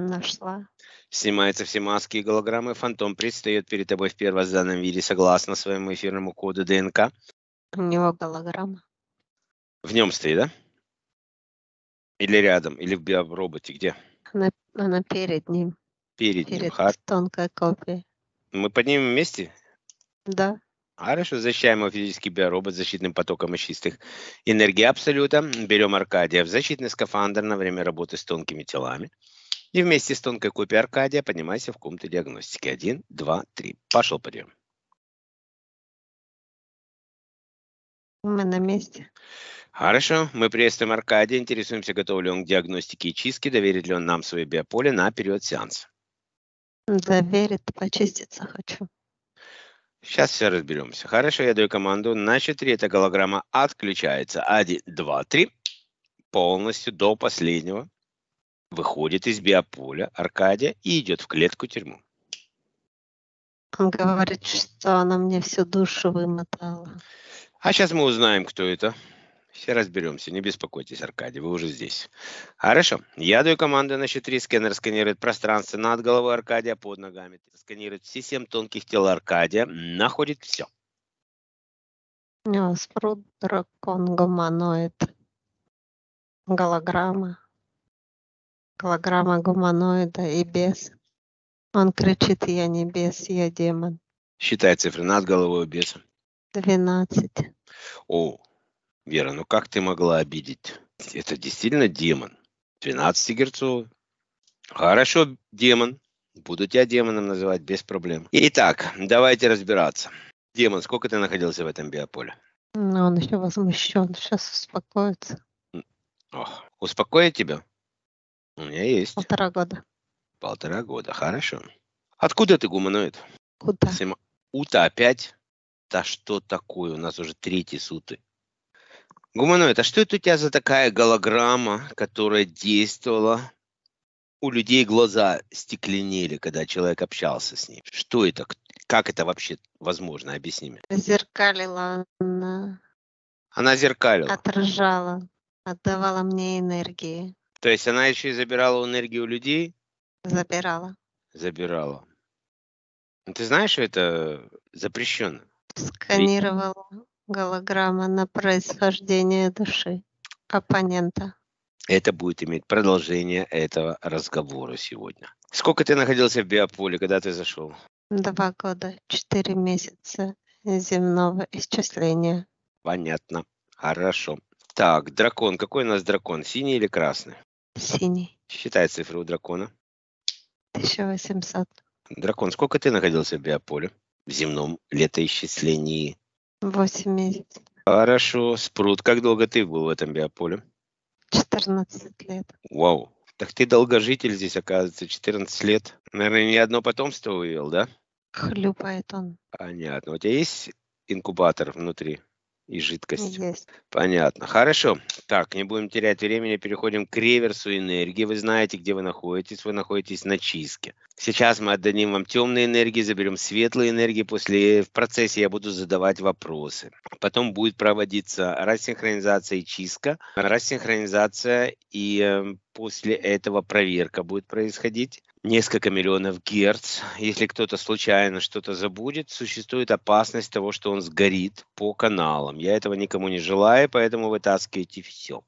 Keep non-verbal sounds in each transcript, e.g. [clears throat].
Нашла. Снимаются все маски и голограммы. Фантом предстает перед тобой в первозданном виде согласно своему эфирному коду ДНК. У него голограмма. В нем стоит, да? Или рядом, или в биороботе, где? Она, она перед ним. Перед, перед ним, Хар. тонкая копия. Мы поднимем вместе? Да. Хорошо, защищаем его физический биоробот защитным потоком из чистых энергии Абсолюта. Берем Аркадия в защитный скафандр на время работы с тонкими телами. И вместе с тонкой копией Аркадия поднимайся в комнату диагностики. Один, два, три. Пошел подъем. Мы на месте. Хорошо. Мы приветствуем Аркадия. Интересуемся, готов ли он к диагностике и чистке. Доверит ли он нам свое биополе на период сеанса? Доверит. Почиститься хочу. Сейчас все разберемся. Хорошо, я даю команду на 4. Эта голограмма отключается. 1, 2, 3. Полностью до последнего выходит из биополя Аркадия и идет в клетку тюрьму. Он Говорит, что она мне всю душу вымотала. А сейчас мы узнаем, кто это. Все разберемся, не беспокойтесь, Аркадий, вы уже здесь. Хорошо, я даю команду на счет три. Сканер сканирует пространство над головой Аркадия, под ногами. Сканирует все семь тонких тел Аркадия, находит все. Спрут, дракон, гуманоид, голограмма голограмма гуманоида и бес. Он кричит, я не бес, я демон. Считай цифры над головой беса. Двенадцать. О, Вера, ну как ты могла обидеть? Это действительно демон. 12 герцовый. Хорошо, демон. Буду тебя демоном называть без проблем. Итак, давайте разбираться. Демон, сколько ты находился в этом биополе? Ну, он еще возмущен, сейчас успокоится. Ох, успокоит тебя? У меня есть. Полтора года. Полтора года, хорошо. Откуда ты гуманоид? Куда? Сема... Ута опять? Да что такое? У нас уже третий суты. Гуманоид, а что это у тебя за такая голограмма, которая действовала? У людей глаза стекленели, когда человек общался с ней? Что это? Как это вообще возможно? Объясни мне. Зеркалила она. Она зеркалила. Отражала, отдавала мне энергии. То есть она еще и забирала энергию у людей? Забирала. Забирала. Ну, ты знаешь, что это запрещено? Сканировала голограмма на происхождение души оппонента. Это будет иметь продолжение этого разговора сегодня. Сколько ты находился в биополе, когда ты зашел? Два года, четыре месяца земного исчисления. Понятно. Хорошо. Так, дракон. Какой у нас дракон? Синий или красный? Синий. Считай цифры у дракона. 1800. Дракон, сколько ты находился в биополе? В земном летоисчислении? Восемь месяцев. Хорошо. Спрут, как долго ты был в этом биополе? 14 лет. Вау. Так ты долгожитель здесь, оказывается, 14 лет. Наверное, ни одно потомство вывел, да? Хлюпает он. Понятно. У тебя есть инкубатор внутри? и жидкость. Есть. Понятно. Хорошо. Так, не будем терять времени, переходим к реверсу энергии. Вы знаете, где вы находитесь. Вы находитесь на чистке. Сейчас мы отдадим вам темные энергии, заберем светлые энергии. После в процессе я буду задавать вопросы. Потом будет проводиться рассинхронизация и чистка, рассинхронизация и э, после этого проверка будет происходить. Несколько миллионов герц. Если кто-то случайно что-то забудет, существует опасность того, что он сгорит по каналам. Я этого никому не желаю, поэтому вытаскивайте все.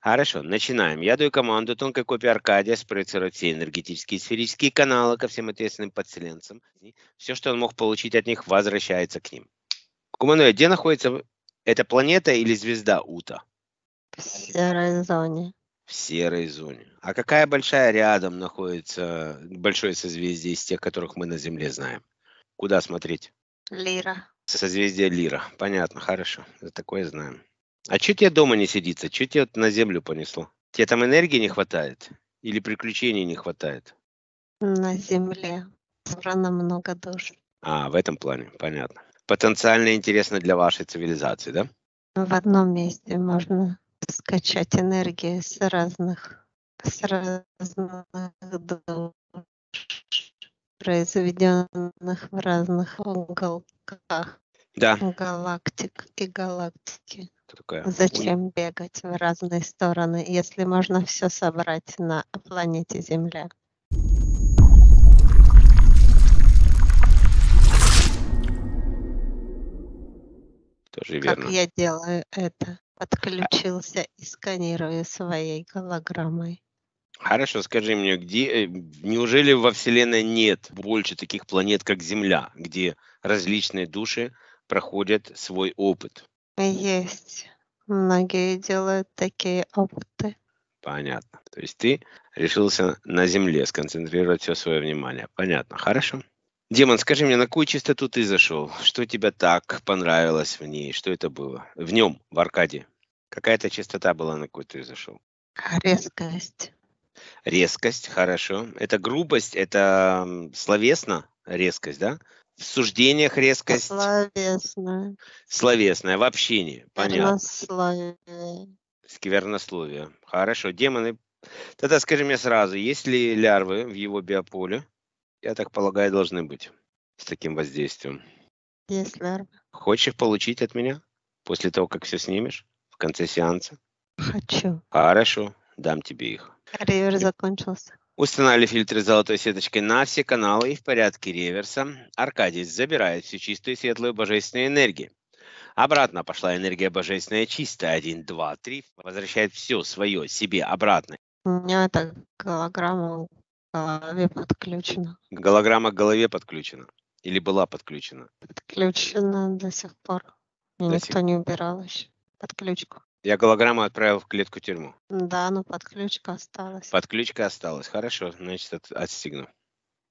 Хорошо, начинаем. Я даю команду тонкой копии Аркадия спроецировать все энергетические сферические каналы ко всем ответственным подселенцам. И все, что он мог получить от них, возвращается к ним. Куманоид, где находится эта планета или звезда Ута? В серой зоне в серой зоне. А какая большая рядом находится, большое созвездие из тех, которых мы на Земле знаем? Куда смотреть? Лира. Созвездие Лира. Понятно, хорошо. За такое знаем. А что тебе дома не сидится? Что тебе вот на Землю понесло? Тебе там энергии не хватает? Или приключений не хватает? На Земле. Урана много душ. А, в этом плане, понятно. Потенциально интересно для вашей цивилизации, да? В одном месте можно скачать энергии с разных, с разных душ, произведенных в разных уголках да. галактик и галактики. Такое? Зачем бегать в разные стороны, если можно все собрать на планете Земля? Тоже верно. я делаю это? подключился и сканирую своей голограммой. Хорошо, скажи мне, где, э, неужели во Вселенной нет больше таких планет, как Земля, где различные души проходят свой опыт? Есть. Многие делают такие опыты. Понятно. То есть ты решился на Земле сконцентрировать все свое внимание. Понятно. Хорошо. Демон, скажи мне, на какую чистоту ты зашел? Что тебе так понравилось в ней? Что это было? В нем, в аркаде. Какая-то чистота была, на какую ты зашел? Резкость. Резкость, хорошо. Это грубость, это словесно резкость, да? В суждениях резкость. Словесная. Словесная, в общении, понятно. Сквернословие. Сквернословие. Хорошо, демоны. Тогда скажи мне сразу, есть ли лярвы в его биополе? Я так полагаю, должны быть с таким воздействием. Есть, наверное. Хочешь получить от меня после того, как все снимешь в конце сеанса? Хочу. Хорошо, дам тебе их. Ревер э, закончился. Установили фильтры золотой сеточкой на все каналы и в порядке реверса. Аркадий забирает всю чистую и светлую божественную энергию. Обратно пошла энергия божественная чистая. Один, два, три. Возвращает все свое себе обратно. У меня так килограмм голове подключена. Голограмма к голове подключена? Или была подключена? Подключена до сих пор. До Никто сих... не убирал еще подключку. Я голограмму отправил в клетку тюрьму. Да, но подключка осталась. Подключка осталась. Хорошо, значит, от, отстегну.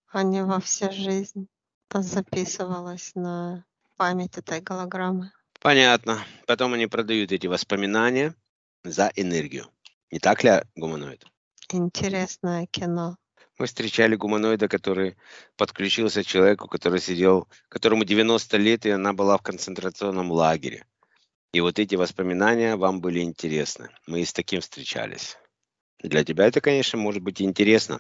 Они во всю жизнь записывалась на память этой голограммы. Понятно. Потом они продают эти воспоминания за энергию. Не так ли, гуманоид? Интересное кино. Мы встречали гуманоида, который подключился к человеку, который сидел, которому 90 лет, и она была в концентрационном лагере. И вот эти воспоминания вам были интересны. Мы и с таким встречались. Для тебя это, конечно, может быть интересно.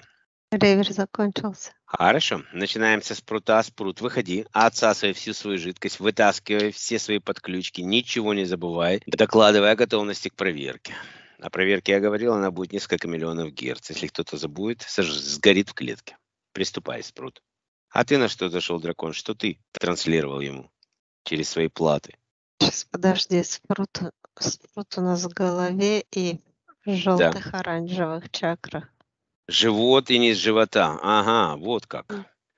Ревер закончился. Хорошо. Начинаем со спрута. Спрут, выходи, отсасывай всю свою жидкость, вытаскивай все свои подключки, ничего не забывай, докладывай о готовности к проверке. На проверке я говорил, она будет несколько миллионов герц. Если кто-то забудет, сгорит в клетке. Приступай, Спрут. А ты на что зашел, дракон? Что ты транслировал ему через свои платы? Сейчас, подожди, Спрут, Спрут у нас в голове и в желтых да. оранжевых чакрах. Живот и низ живота. Ага, вот как.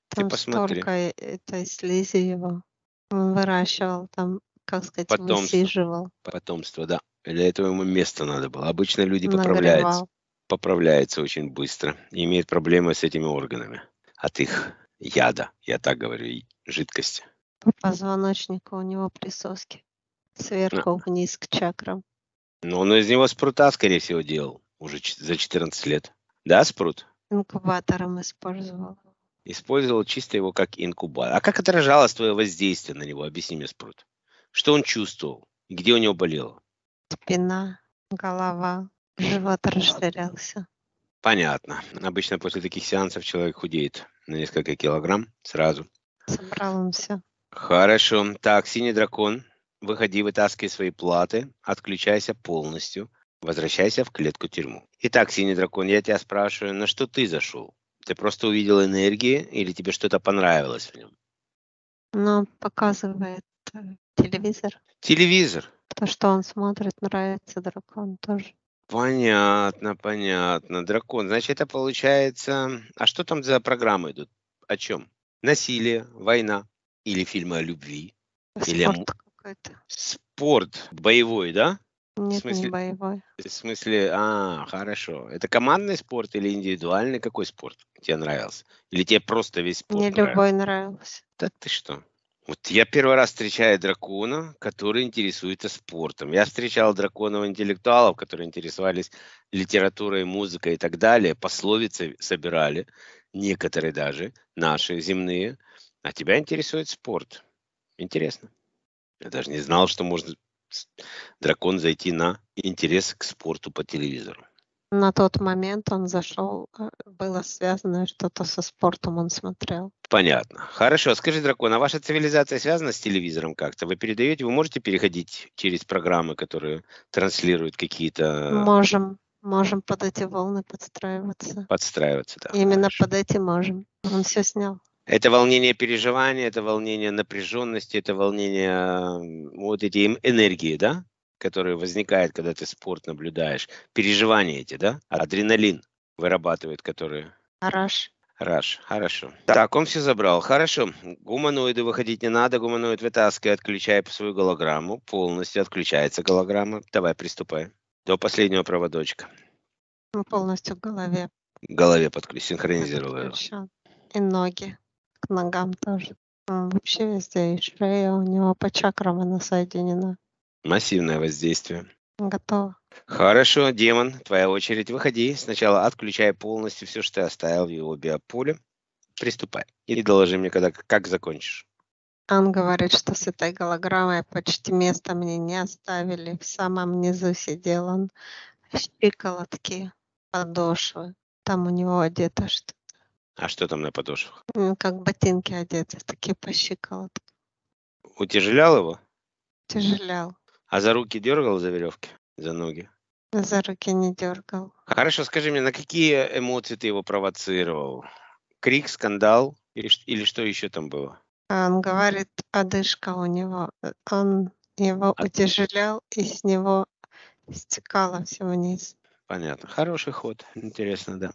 Там ты столько этой слизи его. Он выращивал там, как сказать, потомство, высиживал. Потомство, да. Для этого ему место надо было. Обычно люди поправляются, поправляются очень быстро, имеют проблемы с этими органами от их яда, я так говорю, жидкости. По позвоночнику у него присоски сверху да. вниз к чакрам. Ну, он из него спрута, скорее всего, делал уже за 14 лет. Да, спрут? Инкубатором использовал. Использовал чисто его как инкубатор. А как отражалось твое воздействие на него? Объясни мне, спрут. Что он чувствовал? Где у него болело? спина, голова, живот расширялся. Понятно. Обычно после таких сеансов человек худеет на несколько килограмм сразу. Собрал он все. Хорошо. Так, синий дракон, выходи, вытаскивай свои платы, отключайся полностью, возвращайся в клетку-тюрьму. Итак, синий дракон, я тебя спрашиваю, на что ты зашел? Ты просто увидел энергии или тебе что-то понравилось в нем? Ну, показывает Телевизор. Телевизор. То, что он смотрит, нравится дракон тоже. Понятно, понятно. Дракон. Значит, это получается... А что там за программы идут? О чем? Насилие, война или фильмы о любви? Спорт или какой-то. Спорт боевой, да? Нет, в смысле... не боевой. В смысле, а, хорошо. Это командный спорт или индивидуальный? Какой спорт тебе нравился? Или тебе просто весь спорт Мне нравился? любой нравился. Да ты что? Вот я первый раз встречаю дракона, который интересуется спортом. Я встречал драконов-интеллектуалов, которые интересовались литературой, музыкой и так далее. Пословицы собирали, некоторые даже, наши земные. А тебя интересует спорт. Интересно. Я даже не знал, что можно дракон зайти на интерес к спорту по телевизору. На тот момент он зашел, э, было связано что-то со спортом, он смотрел. Понятно. Хорошо. Скажи, Дракон, а ваша цивилизация связана с телевизором как-то? Вы передаете, вы можете переходить через программы, которые транслируют какие-то... Э, можем. Можем под эти волны подстраиваться. Подстраиваться, да. Именно хорошо. под эти можем. Он все снял. Это волнение переживания, это волнение напряженности, это волнение вот эти энергии, да? которые возникают, когда ты спорт наблюдаешь, переживания эти, да, адреналин вырабатывает, которые... Раш. Раш, хорошо. Так, он все забрал. Хорошо. Гуманоиды выходить не надо. Гуманоид вытаскивай, отключай свою голограмму. Полностью отключается голограмма. Давай, приступай. До последнего проводочка. Ну, полностью в голове. К голове подключ... синхронизировал его. И ноги. К ногам тоже. вообще везде. И шея у него по чакрам она соединена. Массивное воздействие. Готово. Хорошо, демон, твоя очередь. Выходи. Сначала отключай полностью все, что ты оставил в его биополе. Приступай. И доложи мне, когда, как закончишь. Ан говорит, что с этой голограммой почти места мне не оставили. В самом низу сидел он. Щиколотки, подошвы. Там у него одето что-то. А что там на подошвах? Как ботинки одеты, такие по щиколотке. Утяжелял его? Утяжелял. А за руки дергал за веревки? За ноги? За руки не дергал. Хорошо, скажи мне, на какие эмоции ты его провоцировал? Крик, скандал или, или что еще там было? Он говорит, одышка у него. Э, он его а... утяжелял, и с него стекало все вниз. Понятно. Хороший ход. Интересно, да.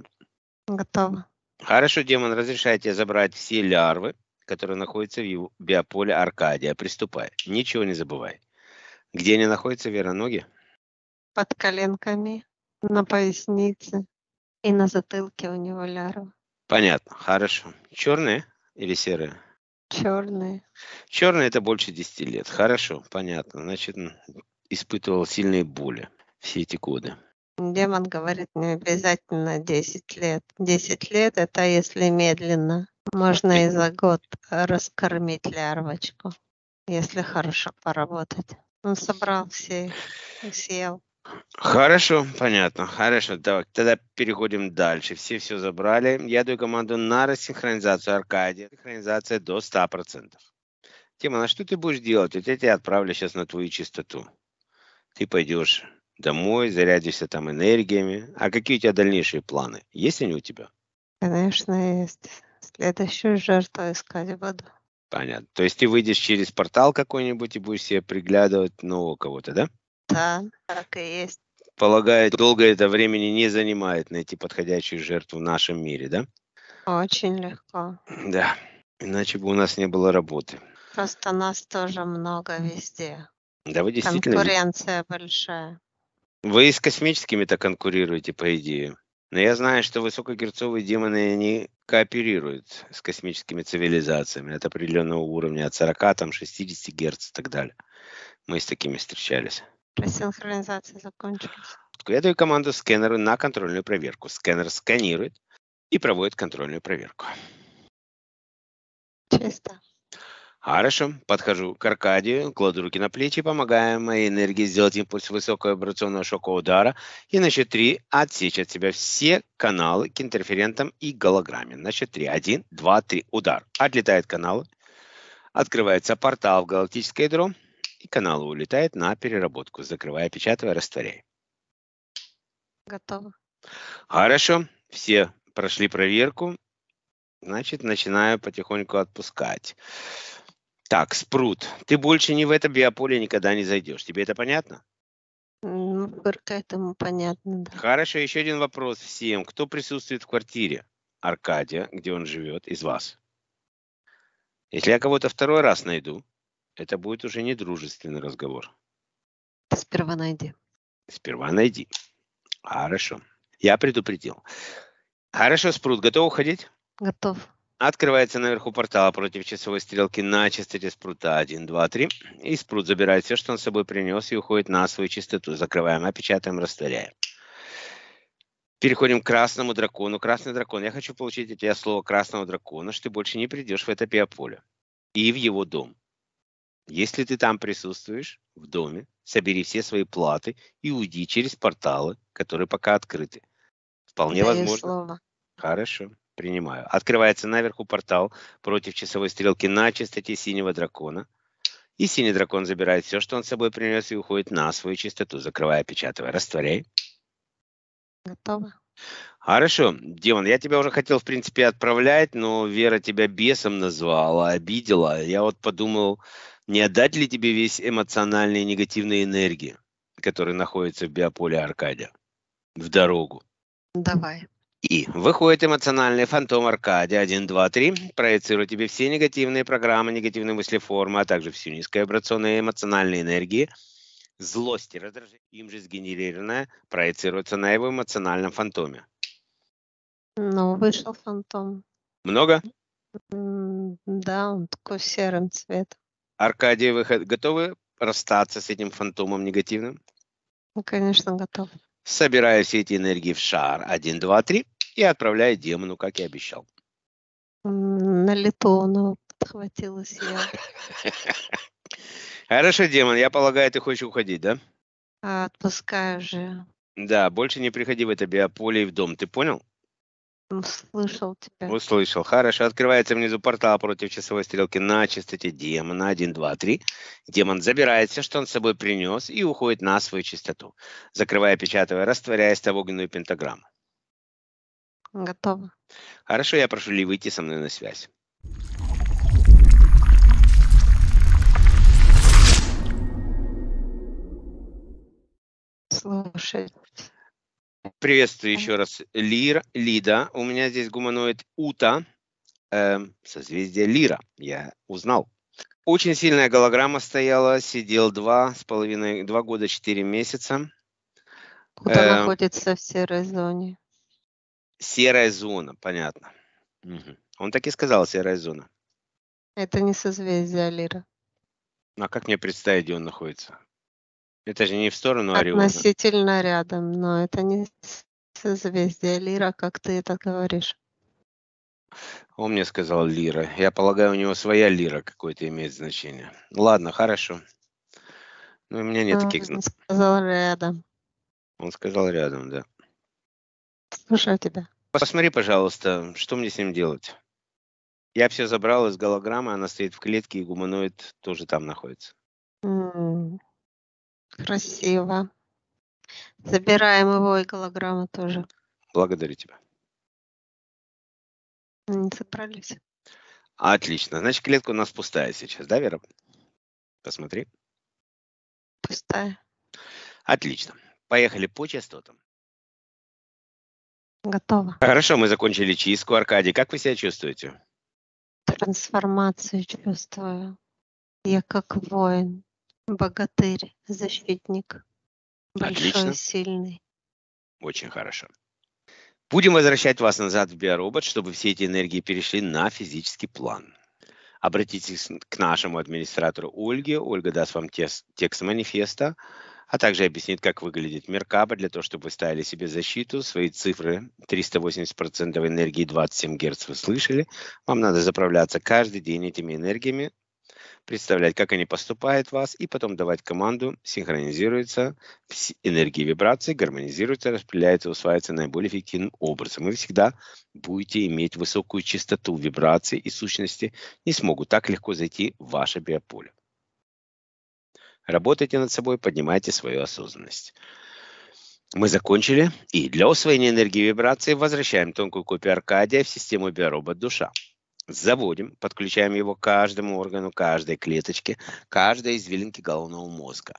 Готово. Хорошо, демон, разрешаю тебе забрать все лярвы, которые находятся в его биополе Аркадия. Приступай. Ничего не забывай. Где они находятся, Вера, ноги? Под коленками, на пояснице и на затылке у него лярва. Понятно, хорошо. Черные или серые? Черные. Черные это больше 10 лет. Хорошо, понятно. Значит, испытывал сильные боли все эти годы. Демон говорит, не обязательно 10 лет. 10 лет это если медленно. Можно и за год раскормить лярвочку, если хорошо поработать. Он ну, собрал все съел. Хорошо, понятно. Хорошо, давай. Тогда переходим дальше. Все все забрали. Я даю команду на рассинхронизацию Аркадия. Синхронизация до 100%. Тима, на что ты будешь делать? Вот я тебя отправлю сейчас на твою чистоту. Ты пойдешь домой, зарядишься там энергиями. А какие у тебя дальнейшие планы? Есть они у тебя? Конечно, есть. Следующую жертву искать буду. Понятно. То есть ты выйдешь через портал какой-нибудь и будешь себе приглядывать нового ну, кого-то, да? Да, так и есть. Полагаю, долго это времени не занимает найти подходящую жертву в нашем мире, да? Очень легко. [clears throat] Да, иначе бы у нас не было работы. Просто нас тоже много везде. Да вы действительно... Конкуренция большая. Вы с космическими-то конкурируете, по идее. Но я знаю, что высокогерцовые демоны, они кооперирует с космическими цивилизациями от определенного уровня, от 40, там, 60 Гц и так далее. Мы с такими встречались. А синхронизация закончилась. Я даю команду скэнеру на контрольную проверку. Скэнер сканирует и проводит контрольную проверку. Чисто. Хорошо, подхожу к Аркадию, кладу руки на плечи, помогая моей энергии сделать импульс высокого вибрационного шока удара и на счет 3 отсечь от себя все каналы к интерферентам и голограмме. На счет 3. 1, 2, 3. Удар. Отлетают каналы. Открывается портал в галактическое ядро и каналы улетают на переработку, закрывая, печатая, растворяя. Готово. Хорошо, все прошли проверку. Значит, начинаю потихоньку отпускать так, спрут, ты больше не в это биополе никогда не зайдешь. Тебе это понятно? Ну, к этому понятно, да. Хорошо, еще один вопрос всем. Кто присутствует в квартире Аркадия, где он живет, из вас? Если я кого-то второй раз найду, это будет уже не дружественный разговор. Сперва найди. Сперва найди. Хорошо. Я предупредил. Хорошо, Спрут, готов уходить? Готов. Открывается наверху портала против часовой стрелки на частоте спрута 1, 2, 3. И спрут забирает все, что он с собой принес, и уходит на свою частоту. Закрываем, опечатаем, растворяем. Переходим к красному дракону. Красный дракон. Я хочу получить от тебя слово красного дракона, что ты больше не придешь в это пиополе и в его дом. Если ты там присутствуешь, в доме, собери все свои платы и уйди через порталы, которые пока открыты. Вполне Даю возможно. Слово. Хорошо. Принимаю. Открывается наверху портал против часовой стрелки на частоте синего дракона. И синий дракон забирает все, что он с собой принес, и уходит на свою чистоту, закрывая, опечатывая. Растворяй. Готово. Хорошо. Демон, я тебя уже хотел, в принципе, отправлять, но Вера тебя бесом назвала, обидела. Я вот подумал, не отдать ли тебе весь эмоциональный негативные энергии, которые находятся в биополе Аркадия, в дорогу? Давай. И выходит эмоциональный фантом Аркадия 1, 2, 3, проецирует тебе все негативные программы, негативные мысли, формы, а также всю низковибрационную эмоциональную энергию, злость и раздражение, им же сгенерированная, проецируется на его эмоциональном фантоме. Ну, вышел фантом. Много? Да, он такой серым цветом. Аркадий, вы готовы расстаться с этим фантомом негативным? Ну, конечно, готов. Собираю все эти энергии в шар Один, два, три и отправляет демону, как и обещал. На Литону подхватилась я. [laughs] Хорошо, демон, я полагаю, ты хочешь уходить, да? А, отпускаю же. Да, больше не приходи в это биополе и в дом, ты понял? Услышал тебя. Услышал. Хорошо. Открывается внизу портал против часовой стрелки на частоте демона. один, два, три. Демон забирает все, что он с собой принес, и уходит на свою частоту, закрывая, печатывая, растворяясь в огненную пентаграмму. Готово. Хорошо, я прошу Ли выйти со мной на связь. Слушай. Приветствую еще раз. Лир, Лида. У меня здесь гуманоид Ута. Э, созвездие Лира. Я узнал. Очень сильная голограмма стояла. Сидел два с половиной, два года, четыре месяца. Куда э, находится в серой зоне? Серая зона, понятно. Угу. Он так и сказал, серая зона. Это не созвездие Лира. А как мне представить, где он находится? Это же не в сторону Ориона. Относительно рядом, но это не созвездие Лира, как ты это говоришь. Он мне сказал лира. Я полагаю, у него своя лира какое-то имеет значение. Ладно, хорошо. Ну, у меня нет а, таких Он сказал рядом. Он сказал рядом, да. Слушаю тебя. Посмотри, пожалуйста, что мне с ним делать. Я все забрал из голограммы, она стоит в клетке, и гуманоид тоже там находится. красиво. Забираем его и голограмма тоже. Благодарю тебя. Не собрались. Отлично. Значит, клетка у нас пустая сейчас, да, Вера? Посмотри. Пустая. Отлично. Поехали по частотам. Готово. Хорошо, мы закончили чистку. Аркадий, как вы себя чувствуете? Трансформацию чувствую. Я как воин, богатырь, защитник. Большой, сильный. Очень хорошо. Будем возвращать вас назад в биоробот, чтобы все эти энергии перешли на физический план. Обратитесь к нашему администратору Ольге. Ольга даст вам текст, текст манифеста а также объяснит, как выглядит Меркаба для того, чтобы вы ставили себе защиту. Свои цифры 380% энергии 27 Гц вы слышали. Вам надо заправляться каждый день этими энергиями, представлять, как они поступают в вас, и потом давать команду синхронизируется энергии вибрации, гармонизируется, распределяется, усваивается наиболее эффективным образом. Вы всегда будете иметь высокую частоту вибрации и сущности не смогут так легко зайти в ваше биополе. Работайте над собой, поднимайте свою осознанность. Мы закончили. И для усвоения энергии вибрации возвращаем тонкую копию Аркадия в систему биоробот душа. Заводим, подключаем его к каждому органу, каждой клеточке, каждой извилинке головного мозга.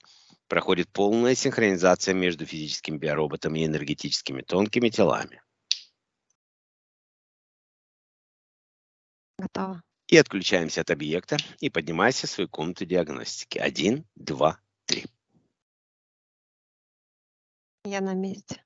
Проходит полная синхронизация между физическим биороботом и энергетическими тонкими телами. Готово. И отключаемся от объекта и поднимаемся в свою комнату диагностики. Один, два, три. Я на месте.